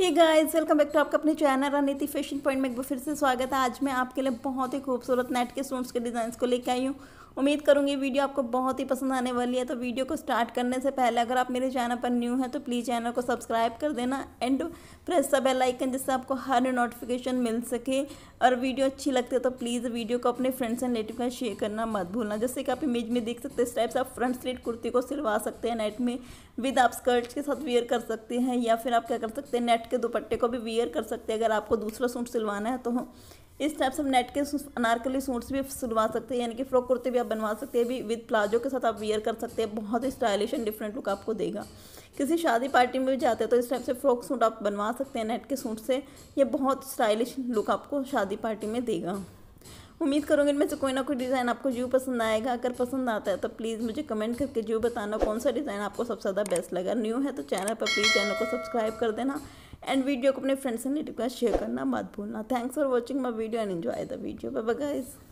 ये guys welcome back to आपका अपने चैनल रणनीति फैशन पॉइंट में एक बार फिर से स्वागत है आज मैं आपके लिए बहुत ही खूबसूरत नेट के सूट्स के डिज़ाइंस को लेकर आई हूँ उम्मीद करूँगी वीडियो आपको बहुत ही पसंद आने वाली है तो वीडियो को स्टार्ट करने से पहले अगर आप मेरे चैनल पर न्यू हैं तो प्लीज़ चैनल को सब्सक्राइब कर देना and press the bell icon जिससे आपको हर नोटिफिकेशन मिल सके और वीडियो अच्छी लगती है तो प्लीज़ वीडियो को अपने फ्रेंड्स एंड रिलेटिव का शेयर करना मत भूलना जैसे कि आप इमेज में देख सकते हैं इस टाइप से आप फ्रंट स्लीट कुर्ती को सिलवा सकते हैं नेट में विद आप स्कर्ट्स के साथ वेयर कर सकते हैं या फिर आप क्या कर सकते हैं नेट नेट के दुपट्टे को भी वियर कर सकते हैं अगर आपको दूसरा सूट सिलवाना है तो इस टाइप से हम नेट के अनारकली सूट्स भी सिलवा सकते हैं यानी कि फ्रॉक कुर्ते भी आप बनवा सकते हैं भी विद प्लाजो के साथ आप वियर कर सकते हैं बहुत ही स्टाइलिश एंड डिफरेंट लुक आपको देगा किसी शादी पार्टी में भी जाते हैं तो इस टाइप से फ्रॉक सूट आप बनवा सकते हैं नेट के सूट से ये बहुत स्टाइलिश लुक आपको शादी पार्टी में देगा उम्मीद करूँगी इनमें से कोई ना कोई डिज़ाइन आपको जो पसंद आएगा अगर पसंद आता है तो प्लीज़ मुझे कमेंट करके जू बताना कौन सा डिज़ाइन आपको सबसे ज़्यादा बेस्ट लगा न्यू है तो चैनल पर प्लीज़ चैनल को सब्सक्राइब कर देना एंड वीडियो को अपने फ्रेंड्स एंड रिक्वेस्ट शेयर करना मत भूलना thanks for watching my video and enjoy the video bye bye guys